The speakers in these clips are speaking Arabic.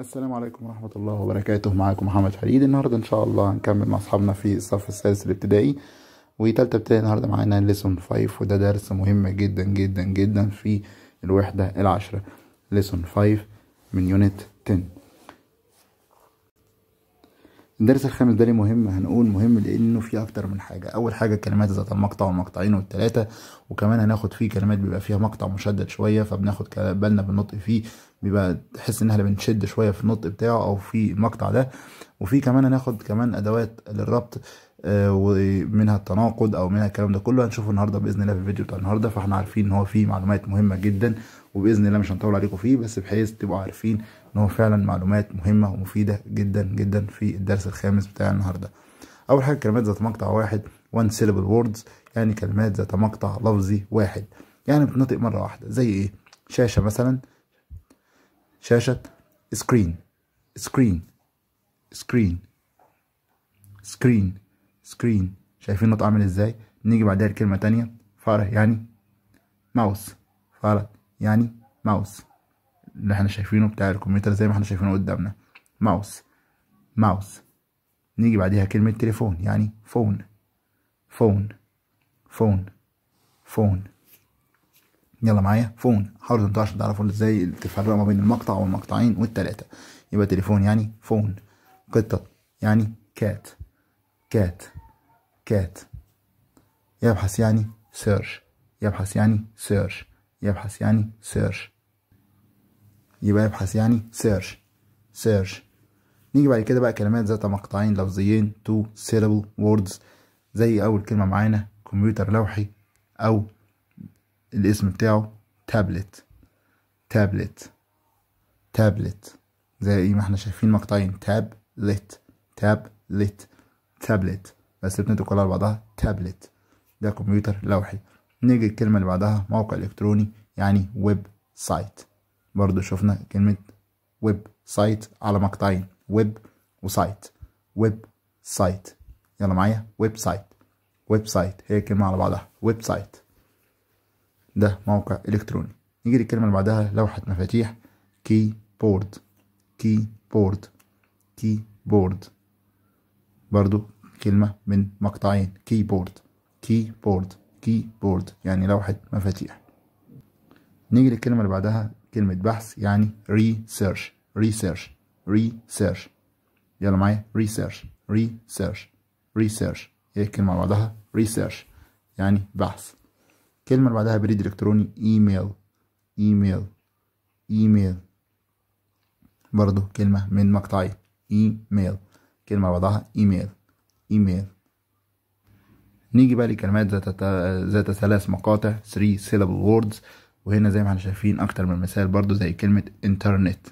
السلام عليكم ورحمة الله وبركاته معاكم محمد حديد النهاردة إن شاء الله هنكمل مع أصحابنا في الصف السادس الابتدائي وتالتة ابتدائي النهاردة معانا ليسون فايف وده درس مهم جدا جدا جدا في الوحدة العشرة ليسون فايف من يونت 10 الدرس الخامس ده ليه مهم هنقول مهم لانه فيه اكتر من حاجه اول حاجه الكلمات ذات المقطع والمقطعين والثلاثه وكمان هناخد فيه كلمات بيبقى فيها مقطع مشدد شويه فبناخد بالنا بالنطق فيه بيبقى تحس ان احنا بنشد شويه في النطق بتاعه او في المقطع ده وفي كمان هناخد كمان ادوات للربط آه، ومنها التناقض او منها الكلام ده كله هنشوفه النهارده باذن الله في الفيديو بتاع النهارده فاحنا عارفين ان هو فيه معلومات مهمه جدا وباذن الله مش هنطول عليكم فيه بس بحيث تبقوا عارفين ان هو فعلا معلومات مهمه ومفيده جدا جدا في الدرس الخامس بتاع النهارده اول حاجه كلمات ذات مقطع واحد وان سيلبل ووردز يعني كلمات ذات مقطع لفظي واحد يعني بتنطق مره واحده زي ايه شاشه مثلا شاشه سكرين سكرين سكرين سكرين سكرين شايفين النطق عامل ازاي نيجي بعدها لكلمه تانية فأرة يعني ماوس فأرة يعني ماوس اللي احنا شايفينه بتاع الكمبيوتر زي ما احنا شايفينه قدامنا ماوس ماوس نيجي بعديها كلمة تليفون يعني فون فون فون فون يلا معايا فون حاولوا انتوا عشان تعرفوا ازاي تفرقوا ما بين المقطع والمقطعين والتلاتة يبقى تليفون يعني فون قطة يعني كات كات كات يبحث يعني سيرش يبحث يعني سيرش يبحث يعني سيرش يبقى يبحث يعني سيرش سيرش نيجي بعد كده بقى كلمات ذات مقطعين لفظيين تو syllable ووردز زي أول كلمة معانا كمبيوتر لوحي أو الاسم بتاعه تابلت تابلت تابلت زي ما احنا شايفين مقطعين تاب لت تاب تابلت بس بنتو كلها بعضها تابلت ده كمبيوتر لوحي نيجي الكلمة اللي بعدها موقع إلكتروني يعني ويب سايت برضو شفنا كلمة ويب سايت على مقطعين ويب وسايت ويب سايت يلا معايا ويب سايت ويب سايت هي كلمة على بعضها ويب سايت ده موقع إلكتروني نيجي للكلمة اللي بعدها لوحة مفاتيح كي بورد كي بورد كي بورد برضو كلمة من مقطعين كي بورد كي بورد كي بورد يعني لوحة مفاتيح نيجي للكلمة اللي بعدها كلمة بحث يعني research research research يلا معايا research research research هي الكلمة اللي بعدها research يعني بحث الكلمة اللي بعدها بريد إلكتروني ايميل ايميل ايميل برضه كلمة من مقطعي ايميل كلمة اللي بعدها ايميل ايميل نيجي بقى لكلمات ذات ذات ثلاث مقاطع 3 syllable words وهنا زي ما احنا شايفين اكتر من مثال برضو زي كلمة انترنت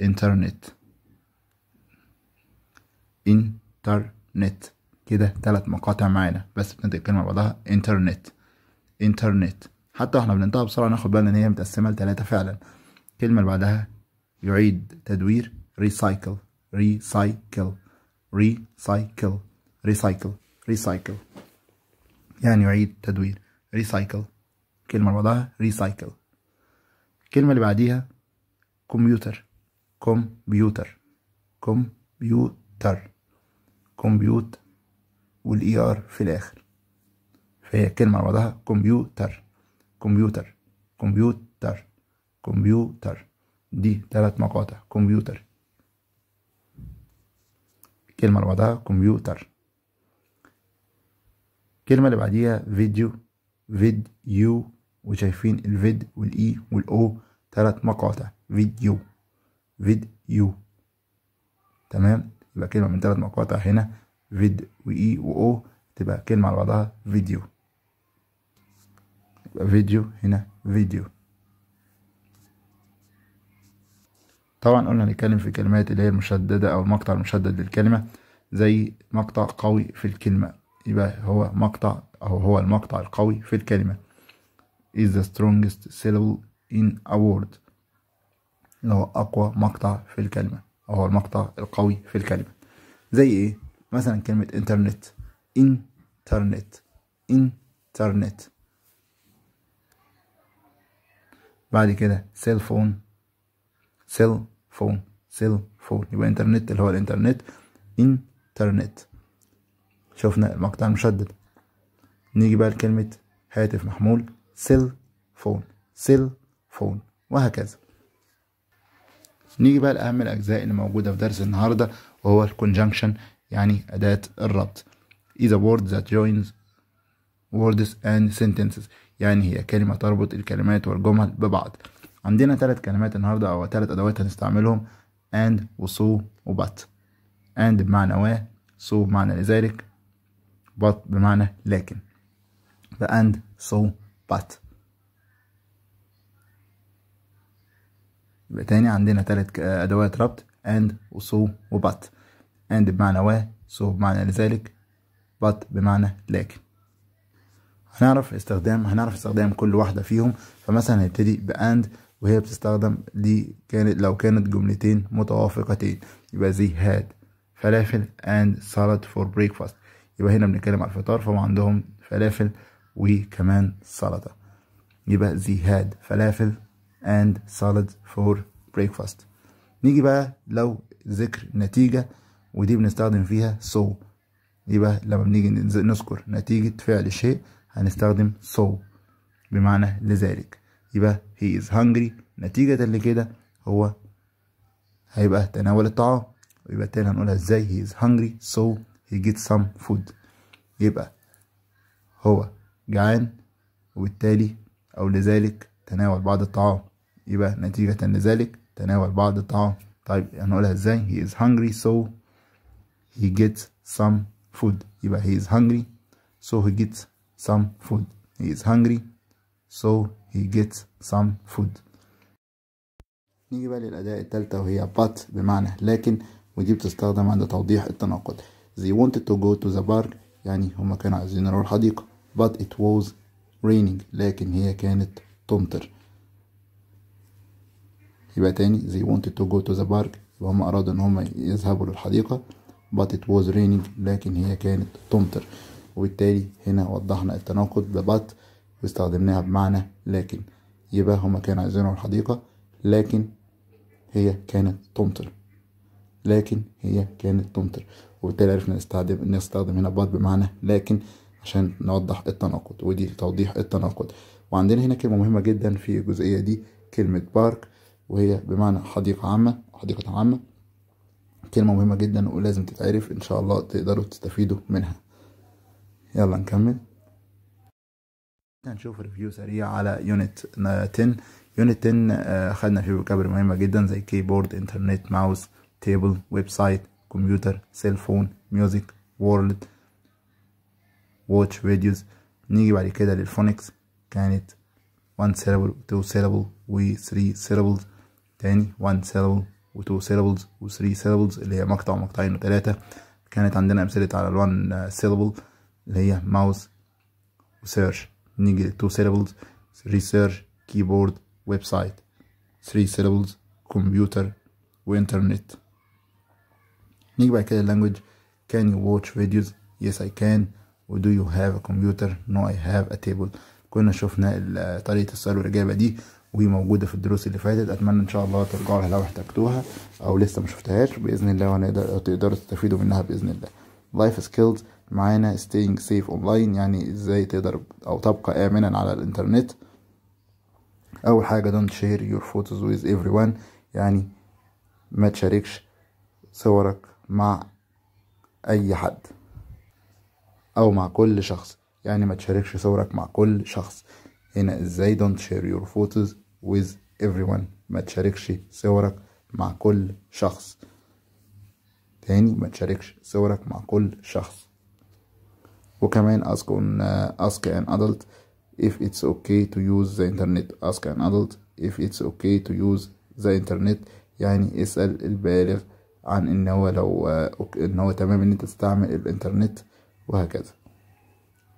انترنت انترنت كده ثلاث مقاطع معانا بس بتنطق الكلمة بعضها انترنت انترنت حتى احنا بننطقها بسرعة ناخد بالنا ان هي متقسمة لتلاتة فعلا الكلمة اللي بعدها يعيد تدوير ريسايكل ريسايكل ريسايكل ريسايكل ريسايكل يعني يعيد تدوير ريسايكل كلمة اللي بعدها ريسايكل الكلمة اللي بعديها كمبيوتر كمبيوتر كمبيوتر كمبيوت والاي ار في الاخر فهي كلمة اللي بعدها كمبيوتر كمبيوتر كمبيوتر كمبيوتر دي ثلاث مقاطع كمبيوتر كلمة اللي بعدها كمبيوتر الكلمة اللي بعديها فيديو فيديو وشايفين الفيد والاي والاو تلات مقاطع فيديو فيديو تمام يبقى كلمة من تلات مقاطع هنا فيد واي واو تبقى كلمة على بعضها فيديو يبقى فيديو هنا فيديو طبعا قلنا هنتكلم في كلمات اللي هي المشددة أو المقطع المشدد للكلمة زي مقطع قوي في الكلمة يبقى هو مقطع أو هو المقطع القوي في الكلمة is the strongest syllable in a word اللي هو أقوى مقطع في الكلمة أو هو المقطع القوي في الكلمة زي إيه؟ مثلا كلمة إنترنت إنترنت إنترنت بعد كده سيل فون سيل فون سيل فون يبقى إنترنت اللي هو الإنترنت إنترنت شفنا المقطع المشدد نيجي بقى لكلمة هاتف محمول سيل فون سيل فون وهكذا نيجي بقى لأهم الأجزاء اللي موجودة في درس النهاردة وهو الكونجنكشن يعني أداة الربط is a word that joins words and sentences يعني هي كلمة تربط الكلمات والجمل ببعض عندنا ثلاث كلمات النهاردة أو ثلاث أدوات هنستعملهم and وصو وبط and بمعنى و so بمعنى لذلك but بمعنى لكن فأند صو so بات يبقى تاني عندنا تلات آه، أدوات ربط and وسو وبات and بمعنى و سو بمعنى لذلك بات بمعنى لكن هنعرف استخدام هنعرف استخدام كل واحدة فيهم فمثلا هنبتدي بأند وهي بتستخدم دي كانت لو كانت جملتين متوافقتين يبقى زي هاد فلافل and salad for breakfast يبقى هنا بنتكلم على الفطار فهم عندهم فلافل وكمان سلطة يبقى زي هاد فلافل and salad for breakfast نيجي بقى لو ذكر نتيجة ودي بنستخدم فيها so يبقى لما بنيجي نذكر نتيجة فعل شيء هنستخدم so بمعنى لذلك يبقى he is hungry نتيجة لكده هو هيبقى تناول الطعام يبقى تاني هنقولها ازاي he is hungry so he gets some food يبقى هو جعان وبالتالي أو لذلك تناول بعض الطعام يبقى نتيجة لذلك تناول بعض الطعام طيب هنقولها ازاي he is hungry so he gets some food يبقى he is hungry so he gets some food he is hungry so he gets some food نيجي بقى للأداة التالتة وهي but بمعنى لكن ودي بتستخدم عند توضيح التناقض they wanted to go to the park يعني هما كانوا عايزين يروحوا الحديقة but it was raining لكن هي كانت تمطر يبقى تاني they wanted to go to the park وهم أرادوا إن هم يذهبوا للحديقة but it was raining لكن هي كانت تمطر وبالتالي هنا وضحنا التناقض but واستخدمناها بمعنى لكن يبقى هما كانوا عايزين الحديقة لكن هي كانت تمطر لكن هي كانت تمطر وبالتالي عرفنا نستخدم نستخدم هنا but بمعنى لكن عشان نوضح التناقض ودي توضيح التناقض وعندنا هنا كلمة مهمة جدا في الجزئية دي كلمة بارك وهي بمعنى حديقة عامة حديقة عامة كلمة مهمة جدا ولازم تتعرف إن شاء الله تقدروا تستفيدوا منها يلا نكمل هنشوف ريفيو سريع على يونت 10 يونت 10 خدنا فيه فوكابر مهمة جدا زي كيبورد انترنت ماوس تيبل ويب سايت كمبيوتر سيل فون ميوزك وورلد watch videos نيجي بعد كده للفونكس كانت one syllable two syllable و three syllables تاني one syllable و two syllables و three syllables اللي هي مقطع ومقطعين وثلاثة كانت عندنا أمثلة على ال 1 syllable اللي هي mouse و search نيجي لل two syllables research keyboard website three syllables computer و internet نيجي بعد كده language can you watch videos yes I can do you have a computer no I have a table كنا شفنا طريقة السؤال والإجابة دي وهي موجودة في الدروس اللي فاتت أتمنى إن شاء الله ترجعوا لها لو احتجتوها أو لسه ما شفتهاش بإذن الله وهنقدر تقدروا تستفيدوا منها بإذن الله لايف سكيلز معانا staying safe online يعني ازاي تقدر او تبقى امنا على الانترنت اول حاجة don't share your photos with everyone يعني ما تشاركش صورك مع اي حد او مع كل شخص يعني ما تشاركش صورك مع كل شخص هنا ازاي don't share your photos with everyone ما تشاركش صورك مع كل شخص تاني ما تشاركش صورك مع كل شخص وكمان ask on ask an adult if it's okay to use the internet ask an adult if it's okay to use the internet يعني اسأل البالغ عن ان هو لو ان هو تمام ان انت تستعمل الانترنت وهكذا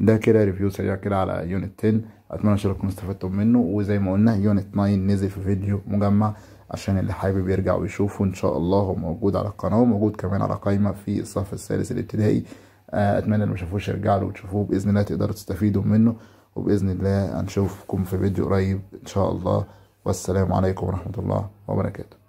ده كده ريفيو سريع كده على يونت 10 اتمنى ان شاء الله تكونوا استفدتم منه وزي ما قلنا يونت 9 نزل في فيديو مجمع عشان اللي حابب يرجع ويشوفه ان شاء الله هو موجود على القناه وموجود كمان على قائمه في الصف الثالث الابتدائي آه، اتمنى اللي ما شافوش يرجع له وتشوفوه باذن الله تقدروا تستفيدوا منه وباذن الله هنشوفكم في فيديو قريب ان شاء الله والسلام عليكم ورحمه الله وبركاته